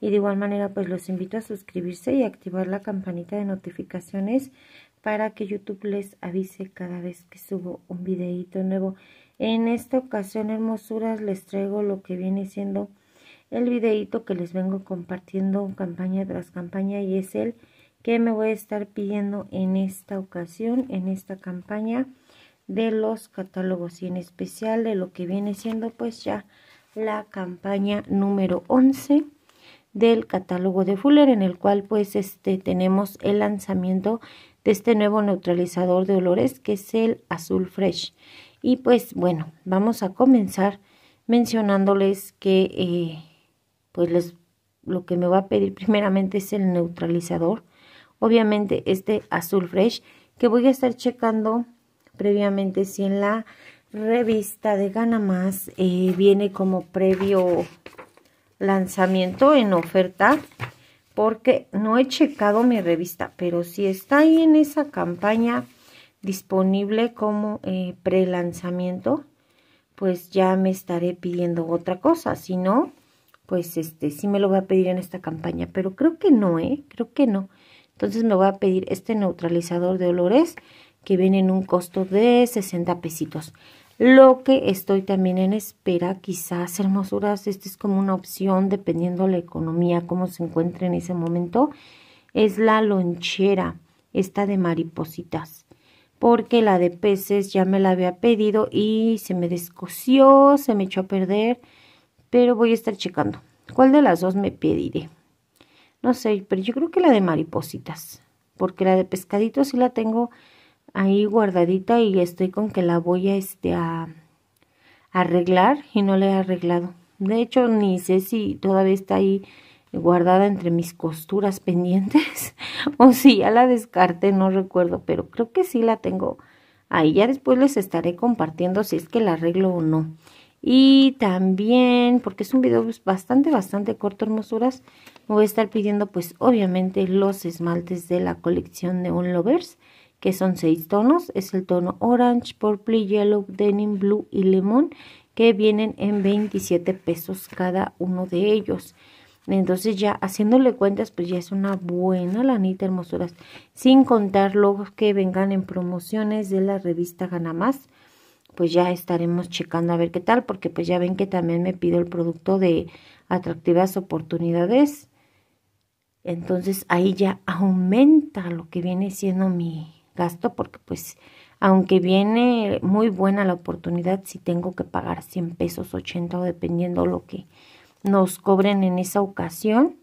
y de igual manera, pues los invito a suscribirse y activar la campanita de notificaciones para que YouTube les avise cada vez que subo un videíto nuevo. En esta ocasión, hermosuras, les traigo lo que viene siendo el videíto que les vengo compartiendo campaña tras campaña y es el que me voy a estar pidiendo en esta ocasión, en esta campaña de los catálogos y en especial de lo que viene siendo pues ya la campaña número 11 del catálogo de Fuller en el cual pues este tenemos el lanzamiento de este nuevo neutralizador de olores que es el azul fresh y pues bueno vamos a comenzar mencionándoles que eh, pues les, lo que me va a pedir primeramente es el neutralizador obviamente este azul fresh que voy a estar checando previamente si en la revista de Gana Más eh, viene como previo lanzamiento en oferta porque no he checado mi revista, pero si está ahí en esa campaña disponible como eh, pre-lanzamiento, pues ya me estaré pidiendo otra cosa, si no, pues este sí me lo voy a pedir en esta campaña, pero creo que no, eh, creo que no. Entonces me voy a pedir este neutralizador de olores que viene en un costo de 60 pesitos. Lo que estoy también en espera, quizás, hermosuras, esta es como una opción dependiendo la economía, cómo se encuentre en ese momento, es la lonchera, esta de maripositas porque la de peces ya me la había pedido y se me descosió, se me echó a perder, pero voy a estar checando. ¿Cuál de las dos me pediré? No sé, pero yo creo que la de maripositas, porque la de pescaditos sí la tengo ahí guardadita y estoy con que la voy a, este, a arreglar y no la he arreglado. De hecho, ni sé si todavía está ahí guardada entre mis costuras pendientes o si ya la descarté, no recuerdo, pero creo que sí la tengo ahí. Ya después les estaré compartiendo si es que la arreglo o no. Y también, porque es un video bastante, bastante corto, hermosuras, me voy a estar pidiendo pues obviamente los esmaltes de la colección de Unlovers. Lovers que son seis tonos. Es el tono orange, purple, yellow, denim, blue y limón. que vienen en 27 pesos cada uno de ellos. Entonces ya haciéndole cuentas, pues ya es una buena lanita, hermosuras. Sin contar los que vengan en promociones de la revista Gana Más. Pues ya estaremos checando a ver qué tal, porque pues ya ven que también me pido el producto de atractivas oportunidades. Entonces ahí ya aumenta lo que viene siendo mi, gasto porque pues aunque viene muy buena la oportunidad, si tengo que pagar 100 pesos, 80 o dependiendo lo que nos cobren en esa ocasión,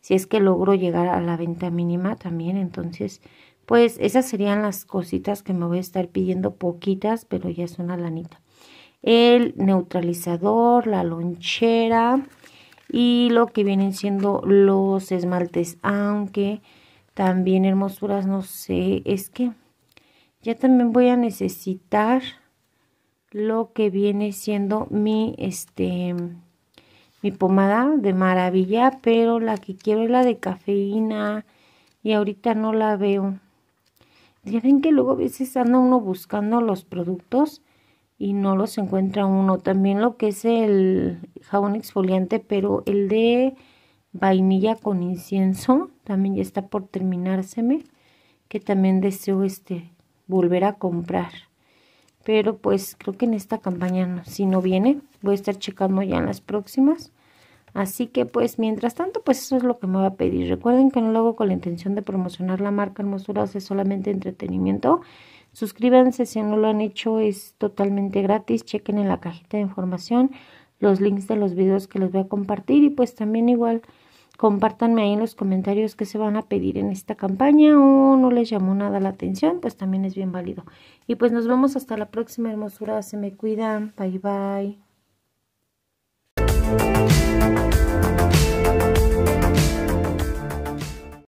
si es que logro llegar a la venta mínima también, entonces pues esas serían las cositas que me voy a estar pidiendo poquitas, pero ya es una lanita. El neutralizador, la lonchera y lo que vienen siendo los esmaltes, aunque también hermosuras, no sé, es que ya también voy a necesitar lo que viene siendo mi este mi pomada de maravilla pero la que quiero es la de cafeína y ahorita no la veo ya que luego a veces anda uno buscando los productos y no los encuentra uno también lo que es el jabón exfoliante pero el de vainilla con incienso también ya está por terminárseme que también deseo este volver a comprar. Pero pues creo que en esta campaña Si no viene, voy a estar checando ya en las próximas. Así que pues mientras tanto, pues eso es lo que me va a pedir. Recuerden que no lo hago con la intención de promocionar la marca Hermosura, es solamente entretenimiento. Suscríbanse si no lo han hecho, es totalmente gratis. Chequen en la cajita de información los links de los videos que les voy a compartir y pues también igual compártanme ahí en los comentarios qué se van a pedir en esta campaña o no les llamó nada la atención, pues también es bien válido. Y pues nos vemos hasta la próxima hermosura, se me cuidan, bye bye.